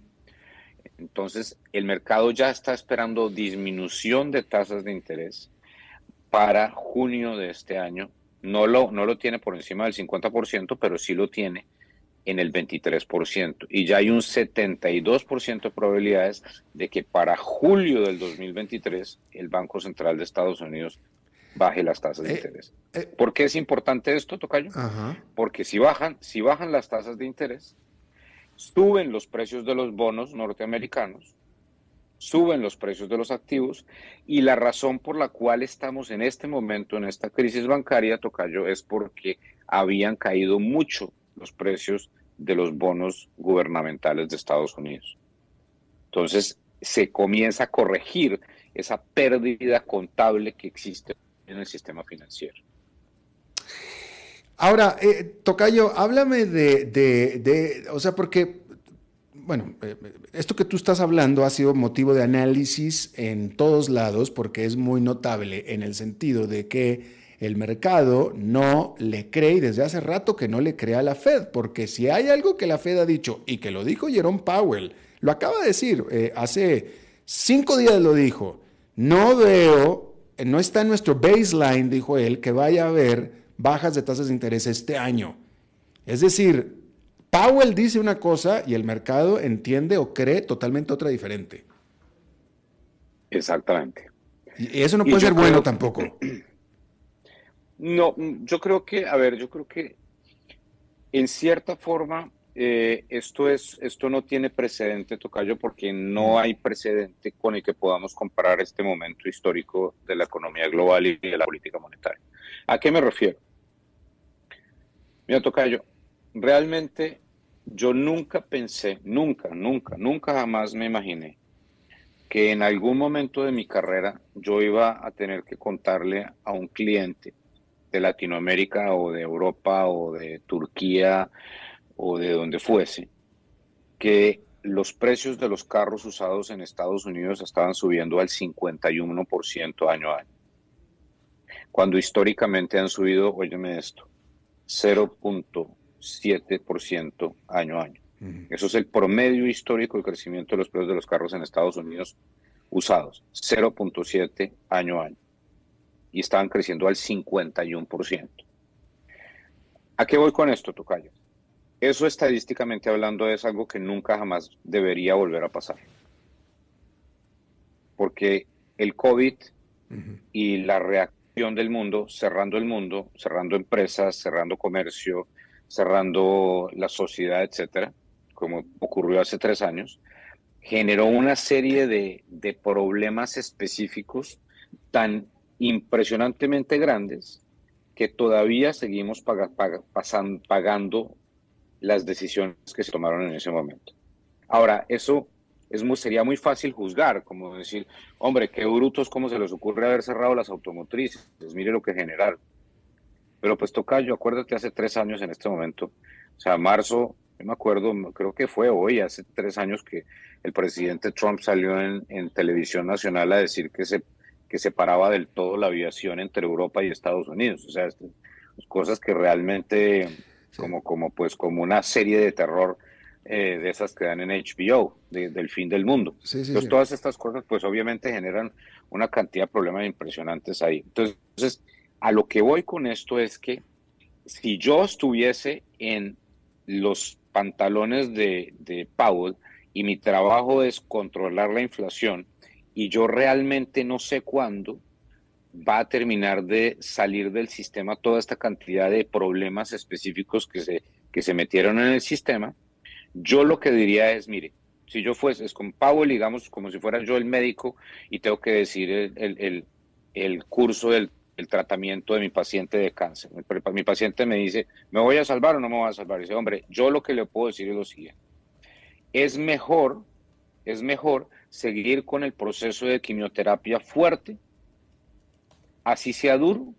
Entonces, el mercado ya está esperando disminución de tasas de interés para junio de este año. No lo, no lo tiene por encima del 50%, pero sí lo tiene en el 23%. Y ya hay un 72% de probabilidades de que para julio del 2023 el Banco Central de Estados Unidos baje las tasas de eh, interés. Eh, ¿Por qué es importante esto, Tocayo? Porque si bajan, si bajan las tasas de interés, suben los precios de los bonos norteamericanos, suben los precios de los activos y la razón por la cual estamos en este momento en esta crisis bancaria, Tocayo, es porque habían caído mucho los precios de los bonos gubernamentales de Estados Unidos. Entonces, se comienza a corregir esa pérdida contable que existe en el sistema financiero. Ahora, eh, Tocayo, háblame de, o sea, porque, bueno, eh, eh, esto que tú estás hablando ha sido motivo de análisis en todos lados porque es muy notable en el sentido de que el mercado no le cree y desde hace rato que no le crea a la Fed, porque si hay algo que la Fed ha dicho y que lo dijo Jerome Powell, lo acaba de decir, eh, hace cinco días lo dijo, no veo, no está en nuestro baseline, dijo él, que vaya a haber bajas de tasas de interés este año. Es decir, Powell dice una cosa y el mercado entiende o cree totalmente otra diferente. Exactamente. Y eso no puede ser bueno tampoco. No, mm, yo creo que, a ver, yo creo que en cierta forma eh, esto, es, esto no tiene precedente, Tocayo, porque no mm. hay precedente con el que podamos comparar este momento histórico de la economía global y de la política monetaria. ¿A qué me refiero? Mira, Tocayo, realmente yo nunca pensé, nunca, nunca, nunca jamás me imaginé que en algún momento de mi carrera yo iba a tener que contarle a un cliente de Latinoamérica o de Europa o de Turquía o de donde fuese, que los precios de los carros usados en Estados Unidos estaban subiendo al 51% año a año, cuando históricamente han subido, óyeme esto, 0.7% año a año. Eso es el promedio histórico del crecimiento de los precios de los carros en Estados Unidos usados, 0.7 año a año y estaban creciendo al 51%. ¿A qué voy con esto, Tocayo? Eso estadísticamente hablando es algo que nunca jamás debería volver a pasar. Porque el COVID y la reacción del mundo, cerrando el mundo, cerrando empresas, cerrando comercio, cerrando la sociedad, etcétera, como ocurrió hace tres años, generó una serie de, de problemas específicos tan impresionantemente grandes que todavía seguimos pagando las decisiones que se tomaron en ese momento. Ahora, eso es muy, sería muy fácil juzgar, como decir, hombre, qué brutos, cómo se les ocurre haber cerrado las automotrices, pues mire lo que generar. Pero pues toca, yo acuérdate, hace tres años en este momento, o sea, marzo, yo me acuerdo, creo que fue hoy, hace tres años que el presidente Trump salió en, en televisión nacional a decir que se que separaba del todo la aviación entre Europa y Estados Unidos. O sea, este, pues, cosas que realmente, como, como, pues, como una serie de terror eh, de esas que dan en HBO, del fin del mundo. Entonces, todas estas cosas, pues obviamente generan una cantidad de problemas impresionantes ahí. Entonces, a lo que voy con esto es que si yo estuviese en los pantalones de, de Powell y mi trabajo es controlar la inflación, y yo realmente no sé cuándo va a terminar de salir del sistema toda esta cantidad de problemas específicos que se, que se metieron en el sistema. Yo lo que diría es, mire, si yo fuese, es con Powell, digamos, como si fuera yo el médico y tengo que decir el, el, el, curso del el tratamiento de mi paciente de cáncer. Mi paciente me dice, ¿me voy a salvar o no me voy a salvar? Y dice, hombre, yo lo que le puedo decir es lo siguiente. Es mejor, es mejor seguir con el proceso de quimioterapia fuerte, así sea duro,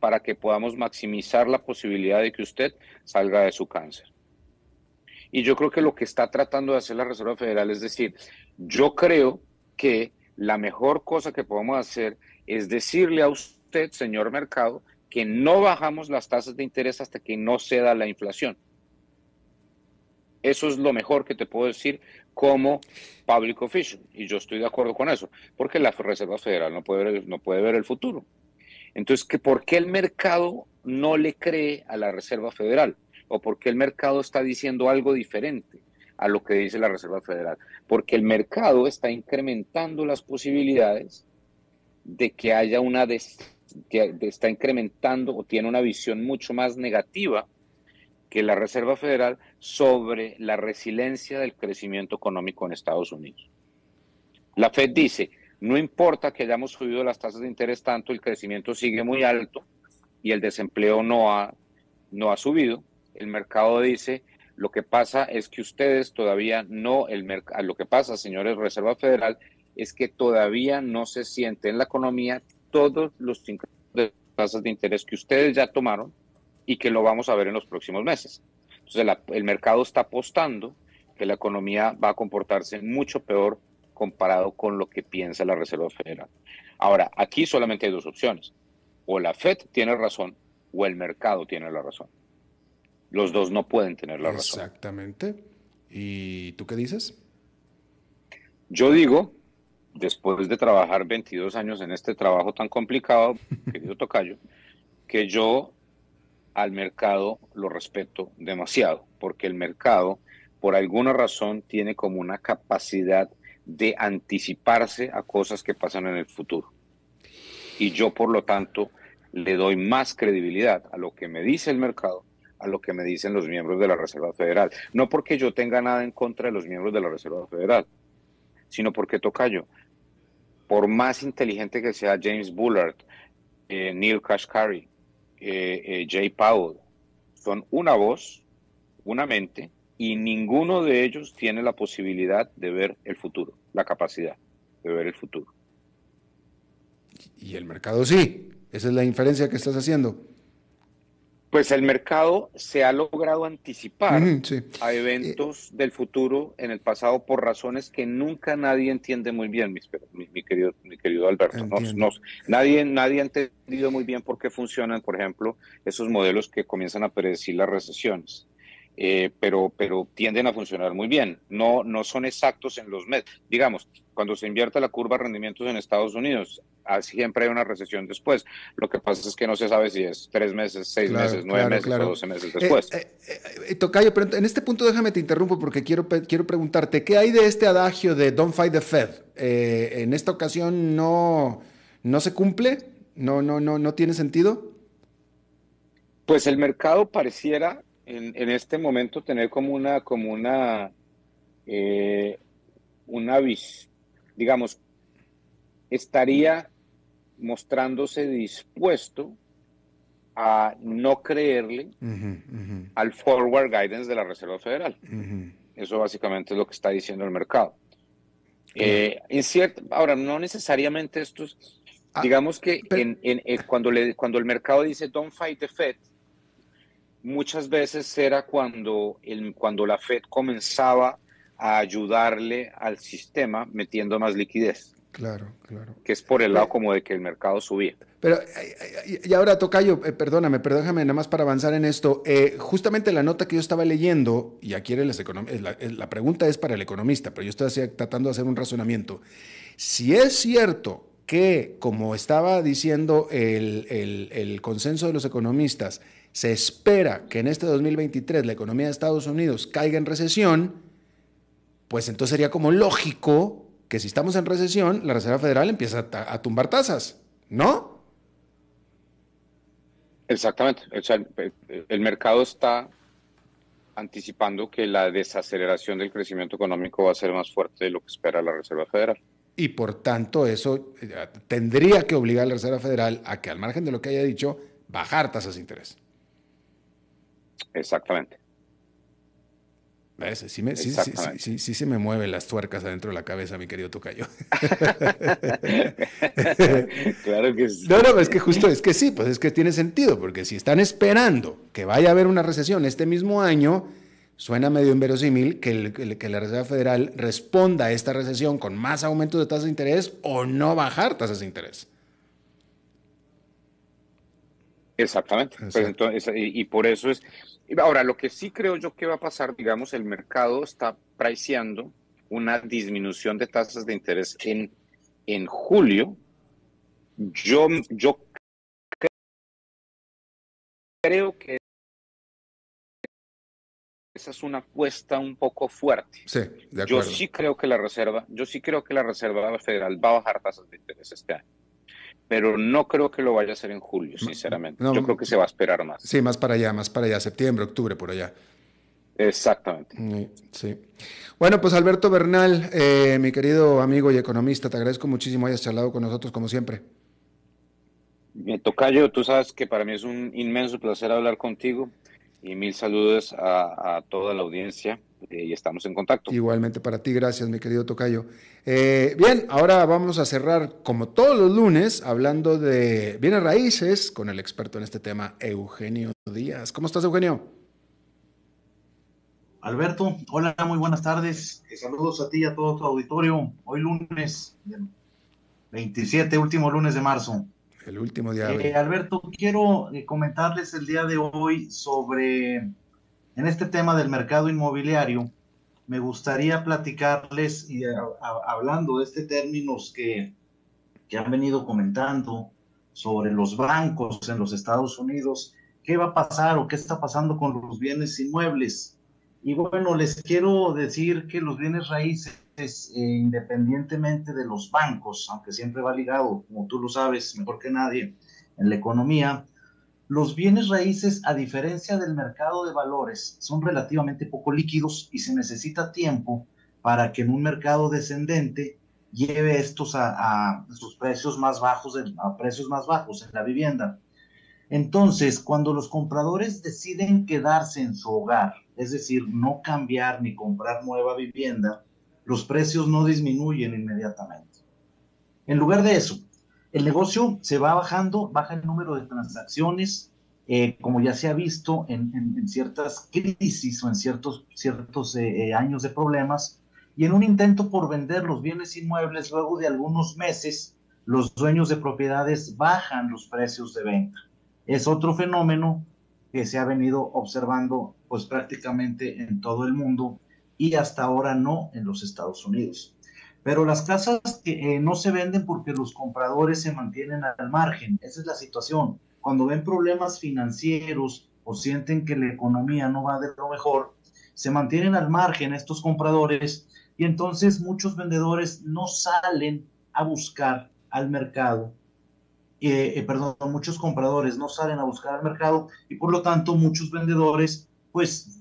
para que podamos maximizar la posibilidad de que usted salga de su cáncer. Y yo creo que lo que está tratando de hacer la Reserva Federal es decir, yo creo que la mejor cosa que podemos hacer es decirle a usted, señor mercado, que no bajamos las tasas de interés hasta que no ceda la inflación. Eso es lo mejor que te puedo decir como public official. Y yo estoy de acuerdo con eso, porque la Reserva Federal no puede ver, no puede ver el futuro. Entonces, ¿que ¿por qué el mercado no le cree a la Reserva Federal? ¿O por qué el mercado está diciendo algo diferente a lo que dice la Reserva Federal? Porque el mercado está incrementando las posibilidades de que haya una... que está incrementando o tiene una visión mucho más negativa que la Reserva Federal sobre la resiliencia del crecimiento económico en Estados Unidos. La Fed dice, no importa que hayamos subido las tasas de interés tanto, el crecimiento sigue muy alto y el desempleo no ha, no ha subido. El mercado dice, lo que pasa es que ustedes todavía no, el ah, lo que pasa, señores Reserva Federal, es que todavía no se siente en la economía todos los de tasas de interés que ustedes ya tomaron y que lo vamos a ver en los próximos meses. Entonces el mercado está apostando que la economía va a comportarse mucho peor comparado con lo que piensa la Reserva Federal. Ahora, aquí solamente hay dos opciones. O la Fed tiene razón o el mercado tiene la razón. Los dos no pueden tener la razón. Exactamente. ¿Y tú qué dices? Yo digo, después de trabajar 22 años en este trabajo tan complicado, querido Tocayo, que yo al mercado lo respeto demasiado, porque el mercado, por alguna razón, tiene como una capacidad de anticiparse a cosas que pasan en el futuro. Y yo, por lo tanto, le doy más credibilidad a lo que me dice el mercado, a lo que me dicen los miembros de la Reserva Federal. No porque yo tenga nada en contra de los miembros de la Reserva Federal, sino porque toca yo Por más inteligente que sea James Bullard, eh, Neil Kashkari, eh, eh, Jay Powell. Son una voz, una mente, y ninguno de ellos tiene la posibilidad de ver el futuro, la capacidad de ver el futuro. Y el mercado sí, esa es la inferencia que estás haciendo pues el mercado se ha logrado anticipar a eh, eventos del futuro en el pasado por razones que nunca nadie entiende muy bien, mi, querido, mi querido Alberto. nadie, nadie ha entendido muy bien por qué funcionan, por ejemplo, esos modelos que comienzan a predecir las recesiones. Eh, pero, pero tienden a funcionar muy bien. No, no son exactos en los meses. Digamos, cuando se invierte la curva de rendimientos en Estados Unidos, ah, siempre hay una recesión después. Lo que pasa es que no se sabe si es tres meses, seis meses, nueve meses o doce meses eh, después. Eh, tocayo, en este punto déjame te interrumpo porque quiero, quiero preguntarte, ¿qué hay de este adagio de Don't Fight the Fed? ¿En esta ocasión no, no se cumple? ¿No, no, no, ¿No tiene sentido? Pues el mercado pareciera en, este momento tener como una, como una, eh, una vis, digamos, estaría mostrándose dispuesto a no creerle al forward guidance de la Reserva Federal. Eso básicamente es lo que está diciendo el mercado. en eh, cierto, ahora, no necesariamente estos, ah, digamos que eh, cuando, le, cuando el mercado dice don't fight the Fed, muchas veces era cuando, cuando la Fed comenzaba a ayudarle al sistema metiendo más liquidez. Claro, claro. Que es por el lado como de que el mercado subía. Pero, eh, eh, y ahora, Tocayo, eh, perdóname, perdóname nada más para avanzar en esto. justamente la nota que yo estaba leyendo, y aquí eres la, pregunta es para el economista, pero yo estoy tratando de hacer un razonamiento. Si es cierto que, como estaba diciendo el consenso de los economistas, se espera que en este 2023 la economía de Estados Unidos caiga en recesión, pues entonces sería como lógico que si estamos en recesión, la Reserva Federal empieza a, a tumbar tasas, ¿no? Exactamente. O sea, el mercado está anticipando que la desaceleración del crecimiento económico va a ser más fuerte de lo que espera la Reserva Federal. Y por tanto, eso eh, tendría que obligar a la Reserva Federal a que, al margen de lo que haya dicho, bajar tasas de interés. Exactamente. Sí, se me mueven las tuercas adentro de la cabeza, mi querido Tocayo. claro que sí. No, no, es que justo es que sí, pues es que tiene sentido, porque si están esperando que vaya a haber una recesión este mismo año, suena medio inverosímil que, que la Reserva Federal responda a esta recesión con más aumentos de tasas de interés o no bajar tasas de interés. Exactamente. Pues y, por eso es. Ahora, lo que sí creo yo que va a pasar, digamos, el mercado está priceando una disminución de tasas de interés en, en julio. Yo, yo creo que esa es una apuesta un poco fuerte. Sí, Yo sí creo que la reserva, yo sí creo que la Reserva Federal va a bajar tasas de interés este año pero no creo que lo vaya a hacer en julio, sinceramente. Yo creo que se va a esperar más. Sí, más para allá, más para allá, septiembre, octubre, por allá. Exactamente. Mm, bueno, pues Alberto Bernal, eh, mi querido amigo y economista, te agradezco muchísimo hayas charlado con nosotros como siempre. Me eh, toca tú sabes que para mí es un inmenso placer hablar contigo y mil saludos a toda la audiencia eh, y estamos en contacto. Igualmente para ti, gracias, mi querido Tocayo. Eh, bien, ahora vamos a cerrar, como todos los lunes, hablando de bienes raíces con el experto en este tema, Eugenio Díaz. ¿Cómo estás, Eugenio? Alberto, hola, muy buenas tardes. Eh, saludos a ti y a todo tu auditorio. Hoy lunes 27, último lunes de marzo. El último día. Alberto, quiero comentarles el día de hoy sobre en este tema del mercado inmobiliario, me gustaría platicarles, y eh, hablando de este términos que, que han venido comentando sobre los bancos en los Estados Unidos, qué va a pasar o qué está pasando con los bienes inmuebles. Y bueno, les quiero decir que los bienes raíces, eh, independientemente de los bancos, aunque siempre va ligado, como tú lo sabes mejor que nadie, en la economía, los bienes raíces, a diferencia del mercado de valores, son relativamente poco líquidos y se necesita tiempo para que en un mercado descendente lleve estos a, sus precios más bajos, a precios más bajos en la vivienda. Entonces, cuando los compradores deciden quedarse en su hogar, es decir, no cambiar ni comprar nueva vivienda, los precios no disminuyen inmediatamente. En lugar de eso, el negocio se va bajando, baja el número de transacciones, eh, como ya se ha visto en, ciertas crisis o en ciertos, eh, eh, años de problemas, y en un intento por vender los bienes inmuebles, luego de algunos meses, los dueños de propiedades bajan los precios de venta. Es otro fenómeno que se ha venido observando pues prácticamente en todo el mundo y hasta ahora no en los Estados Unidos. Pero las casas eh, no se venden porque los compradores se mantienen al margen, esa es la situación. Cuando ven problemas financieros o sienten que la economía no va de lo mejor, se mantienen al margen estos compradores y entonces muchos vendedores no salen a buscar al mercado. Eh, eh, perdón, muchos compradores no salen a buscar al mercado y por lo tanto muchos vendedores, pues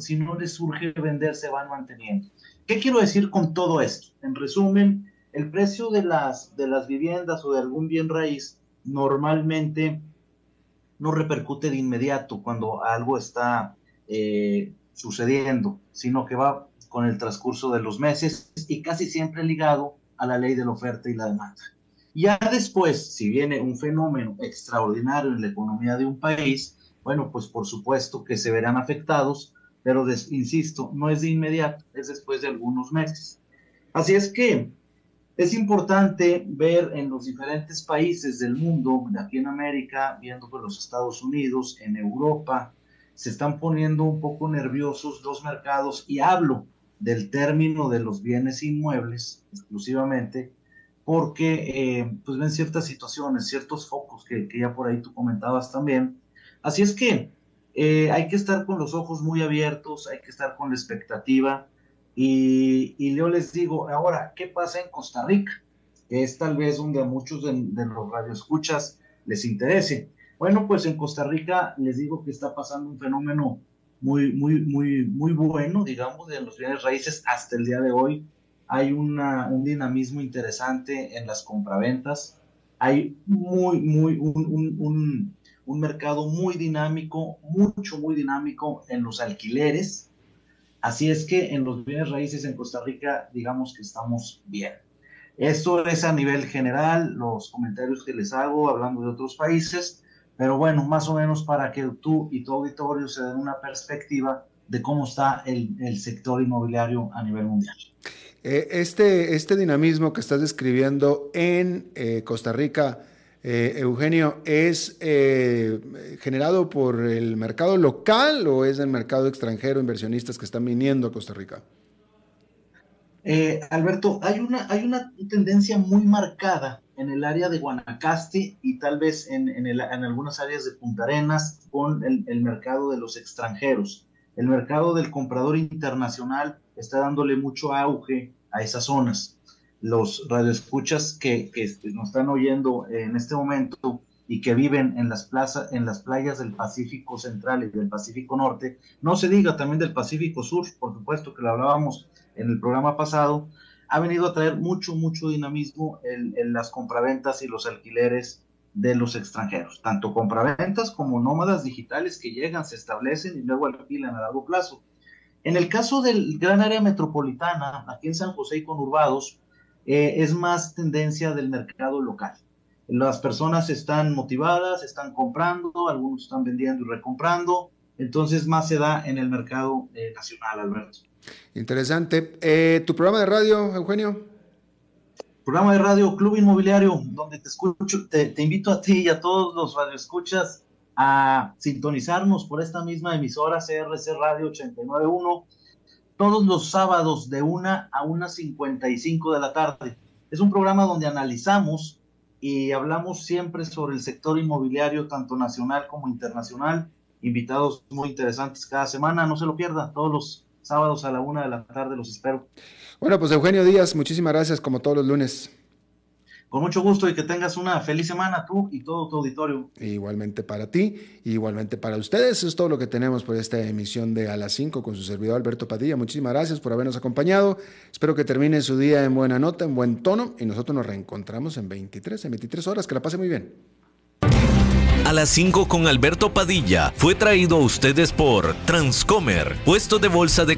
si no les surge vender, se van manteniendo. ¿Qué quiero decir con todo esto? En resumen, el precio de las, de las viviendas o de algún bien raíz normalmente no repercute de inmediato cuando algo está eh, sucediendo, sino que va con el transcurso de los meses y casi siempre ligado a la ley de la oferta y la demanda. Ya después, si viene un fenómeno extraordinario en la economía de un país, bueno, pues por supuesto que se verán afectados pero insisto, no es de inmediato, es después de algunos meses. Así es que es importante ver en los diferentes países del mundo, aquí en América, viendo por pues los Estados Unidos, en Europa, se están poniendo un poco nerviosos los mercados y hablo del término de los bienes inmuebles exclusivamente, porque eh, pues ven ciertas situaciones, ciertos focos que ya por ahí tú comentabas también. Así es que eh, hay que estar con los ojos muy abiertos, hay que estar con la expectativa. Y, yo les digo, ahora, ¿qué pasa en Costa Rica? Que es tal vez donde a muchos de, de los radioescuchas les interese. Bueno, pues en Costa Rica les digo que está pasando un fenómeno muy, muy, muy, muy bueno, digamos, de los bienes raíces hasta el día de hoy. Hay un dinamismo interesante en las compraventas. Hay muy, muy, un un mercado muy dinámico, mucho, muy dinámico en los alquileres. Así es que en los bienes raíces en Costa Rica, digamos que estamos bien. Esto es a nivel general, los comentarios que les hago hablando de otros países, pero bueno, más o menos para que tú y tu auditorio se den una perspectiva de cómo está el, sector inmobiliario a nivel mundial. Eh, este, este dinamismo que estás describiendo en eh, Costa Rica, eh, Eugenio, ¿es eh, generado por el mercado local o es el mercado extranjero, inversionistas que están viniendo a Costa Rica? Eh, Alberto, hay una, hay una tendencia muy marcada en el área de Guanacaste y tal vez en, el, algunas áreas de Punta Arenas con el, el mercado de los extranjeros. El mercado del comprador internacional está dándole mucho auge a esas zonas los radioescuchas que, que nos están oyendo en este momento y que viven en las plazas, en las playas del Pacífico Central y del Pacífico Norte, no se diga también del Pacífico Sur, por supuesto que lo hablábamos en el programa pasado, ha venido a traer mucho, mucho dinamismo en, en las compraventas y los alquileres de los extranjeros, tanto compraventas como nómadas digitales que llegan, se establecen y luego alquilan a largo plazo. En el caso del gran área metropolitana, aquí en San José y Conurbados, eh, es más tendencia del mercado local. Las personas están motivadas, están comprando, algunos están vendiendo y recomprando, entonces más se da en el mercado eh, nacional, Alberto. Interesante. Eh, ¿Tu programa de radio, Eugenio? Programa de radio Club Inmobiliario, donde te escucho, te, te invito a ti y a todos los radioescuchas a sintonizarnos por esta misma emisora CRC Radio 891 todos los sábados de 1 a 1.55 de la tarde. Es un programa donde analizamos y hablamos siempre sobre el sector inmobiliario, tanto nacional como internacional. Invitados muy interesantes cada semana, no se lo pierdan, todos los sábados a la 1 de la tarde los espero. Bueno, pues Eugenio Díaz, muchísimas gracias como todos los lunes. Con mucho gusto y que tengas una feliz semana tú y todo tu auditorio. Igualmente para ti, igualmente para ustedes. Es todo lo que tenemos por esta emisión de A las 5 con su servidor Alberto Padilla. Muchísimas gracias por habernos acompañado. Espero que termine su día en buena nota, en buen tono y nosotros nos reencontramos en 23, en 23 horas. Que la pase muy bien. A las 5 con Alberto Padilla fue traído a ustedes por Transcomer, puesto de bolsa de